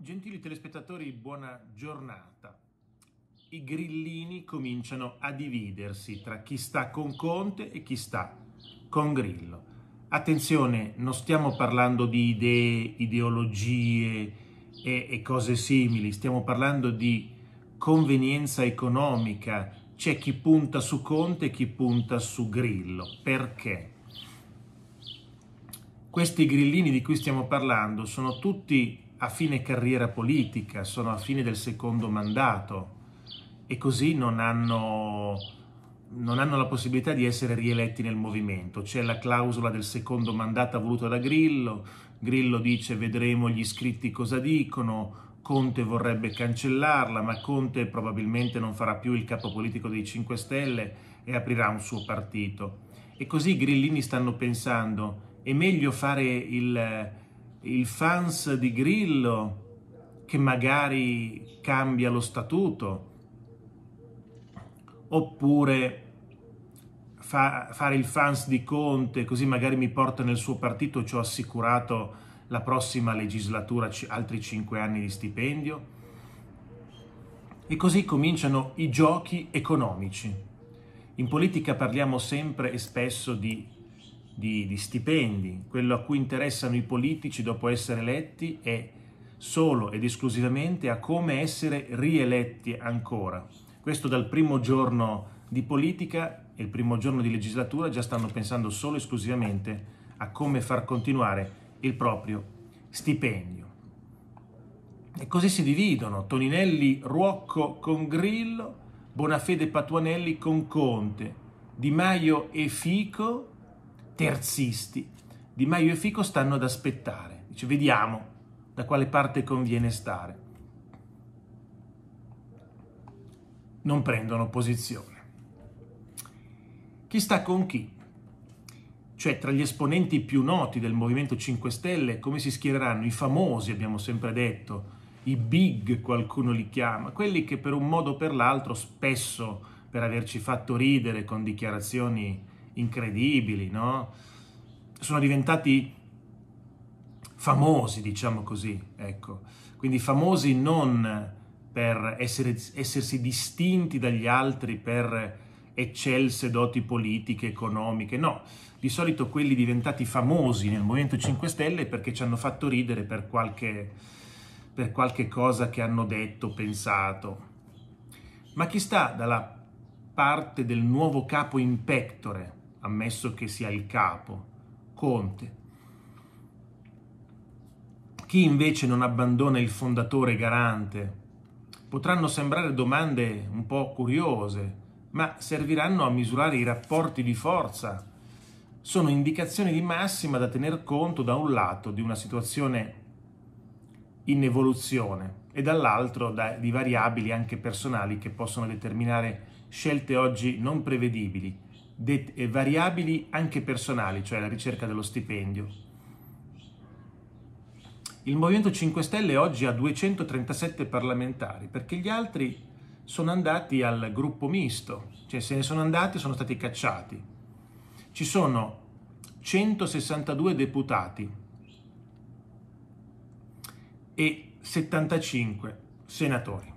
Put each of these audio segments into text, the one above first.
Gentili telespettatori, buona giornata. I grillini cominciano a dividersi tra chi sta con Conte e chi sta con Grillo. Attenzione, non stiamo parlando di idee, ideologie e, e cose simili, stiamo parlando di convenienza economica. C'è chi punta su Conte e chi punta su Grillo. Perché? Questi grillini di cui stiamo parlando sono tutti a fine carriera politica, sono a fine del secondo mandato e così non hanno, non hanno la possibilità di essere rieletti nel movimento. C'è la clausola del secondo mandato voluta da Grillo, Grillo dice vedremo gli iscritti cosa dicono, Conte vorrebbe cancellarla, ma Conte probabilmente non farà più il capo politico dei 5 Stelle e aprirà un suo partito. E così i grillini stanno pensando, è meglio fare il il fans di Grillo che magari cambia lo statuto, oppure fa, fare il fans di Conte così magari mi porta nel suo partito, ci ho assicurato la prossima legislatura altri cinque anni di stipendio. E così cominciano i giochi economici. In politica parliamo sempre e spesso di di, di stipendi, quello a cui interessano i politici dopo essere eletti è solo ed esclusivamente a come essere rieletti ancora. Questo dal primo giorno di politica e il primo giorno di legislatura già stanno pensando solo e esclusivamente a come far continuare il proprio stipendio. E così si dividono Toninelli Ruocco con Grillo, Bonafede Patuanelli con Conte, Di Maio e Fico terzisti. Di Maio e Fico stanno ad aspettare, dice vediamo da quale parte conviene stare. Non prendono posizione. Chi sta con chi? Cioè tra gli esponenti più noti del Movimento 5 Stelle come si schiereranno i famosi, abbiamo sempre detto, i big qualcuno li chiama, quelli che per un modo o per l'altro spesso per averci fatto ridere con dichiarazioni incredibili, no? Sono diventati famosi, diciamo così, ecco. Quindi famosi non per essere, essersi distinti dagli altri per eccelse doti politiche, economiche, no. Di solito quelli diventati famosi nel Movimento 5 Stelle perché ci hanno fatto ridere per qualche, per qualche cosa che hanno detto, pensato. Ma chi sta dalla parte del nuovo capo in pectore, ammesso che sia il capo, Conte. Chi invece non abbandona il fondatore garante? Potranno sembrare domande un po' curiose, ma serviranno a misurare i rapporti di forza. Sono indicazioni di massima da tener conto da un lato di una situazione in evoluzione e dall'altro di variabili anche personali che possono determinare scelte oggi non prevedibili e eh, variabili anche personali, cioè la ricerca dello stipendio. Il Movimento 5 Stelle oggi ha 237 parlamentari perché gli altri sono andati al gruppo misto, cioè se ne sono andati sono stati cacciati. Ci sono 162 deputati e 75 senatori.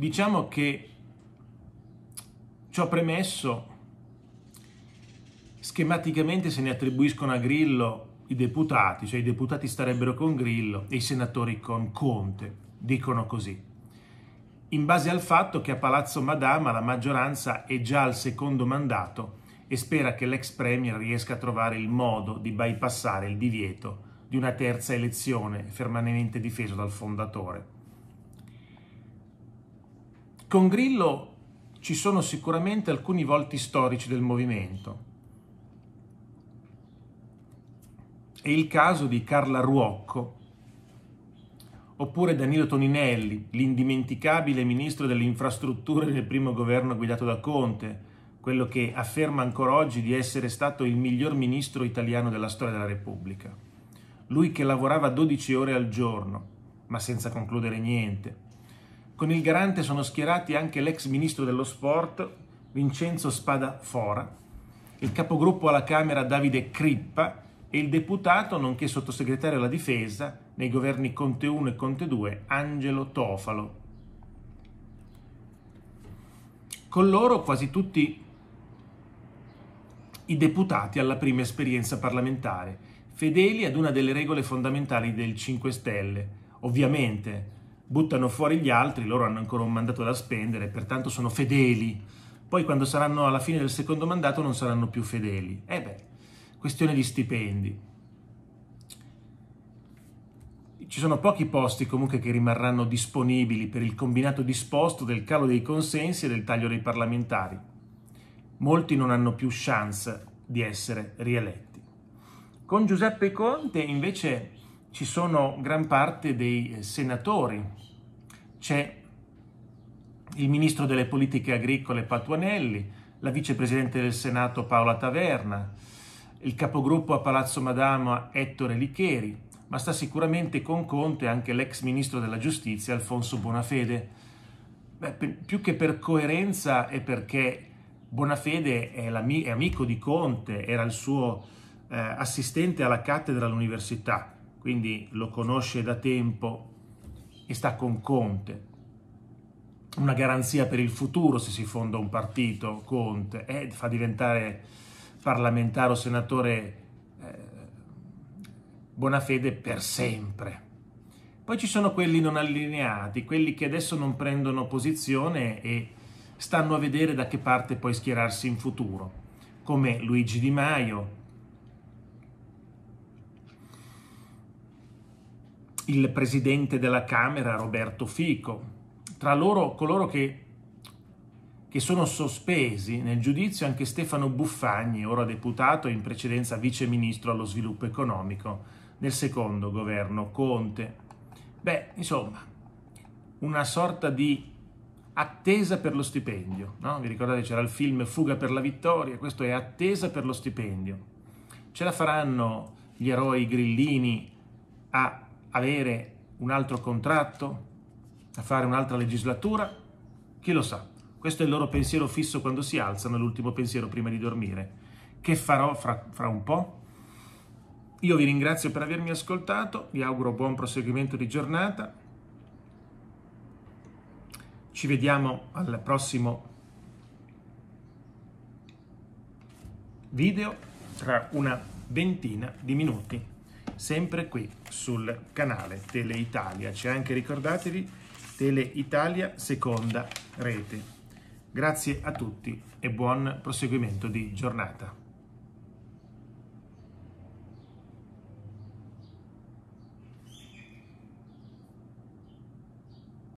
Diciamo che ciò premesso, schematicamente se ne attribuiscono a Grillo i deputati, cioè i deputati starebbero con Grillo e i senatori con Conte, dicono così in base al fatto che a Palazzo Madama la maggioranza è già al secondo mandato e spera che l'ex Premier riesca a trovare il modo di bypassare il divieto di una terza elezione fermanamente difeso dal fondatore. Con Grillo ci sono sicuramente alcuni volti storici del movimento. È il caso di Carla Ruocco, oppure Danilo Toninelli, l'indimenticabile ministro delle infrastrutture del primo governo guidato da Conte, quello che afferma ancora oggi di essere stato il miglior ministro italiano della storia della Repubblica. Lui che lavorava 12 ore al giorno, ma senza concludere niente, con il garante sono schierati anche l'ex ministro dello sport Vincenzo Spada Fora, il capogruppo alla Camera Davide Crippa e il deputato, nonché sottosegretario alla difesa nei governi Conte 1 e Conte 2, Angelo Tofalo. Con loro quasi tutti i deputati alla prima esperienza parlamentare, fedeli ad una delle regole fondamentali del 5 Stelle, ovviamente buttano fuori gli altri, loro hanno ancora un mandato da spendere, pertanto sono fedeli. Poi quando saranno alla fine del secondo mandato non saranno più fedeli. E eh beh, questione di stipendi. Ci sono pochi posti comunque che rimarranno disponibili per il combinato disposto del calo dei consensi e del taglio dei parlamentari. Molti non hanno più chance di essere rieletti. Con Giuseppe Conte invece ci sono gran parte dei eh, senatori, c'è il ministro delle politiche agricole Patuanelli, la vicepresidente del Senato Paola Taverna, il capogruppo a Palazzo Madama Ettore Licheri, ma sta sicuramente con Conte anche l'ex ministro della giustizia Alfonso Bonafede. Beh, per, più che per coerenza è perché Bonafede è, è amico di Conte, era il suo eh, assistente alla cattedra all'università quindi lo conosce da tempo e sta con Conte. Una garanzia per il futuro se si fonda un partito, Conte, e eh, fa diventare parlamentare o senatore eh, fede per sempre. Poi ci sono quelli non allineati, quelli che adesso non prendono posizione e stanno a vedere da che parte poi schierarsi in futuro, come Luigi Di Maio, il presidente della Camera Roberto Fico. Tra loro coloro che, che sono sospesi nel giudizio anche Stefano Buffagni, ora deputato e in precedenza vice ministro allo sviluppo economico nel secondo governo Conte. Beh, insomma, una sorta di attesa per lo stipendio. No? Vi ricordate c'era il film Fuga per la vittoria, questo è attesa per lo stipendio. Ce la faranno gli eroi grillini a avere un altro contratto, a fare un'altra legislatura? Chi lo sa? Questo è il loro pensiero fisso quando si alzano, l'ultimo pensiero prima di dormire. Che farò fra, fra un po'? Io vi ringrazio per avermi ascoltato, vi auguro buon proseguimento di giornata. Ci vediamo al prossimo video tra una ventina di minuti sempre qui sul canale Teleitalia. C'è anche, ricordatevi, Teleitalia seconda rete. Grazie a tutti e buon proseguimento di giornata.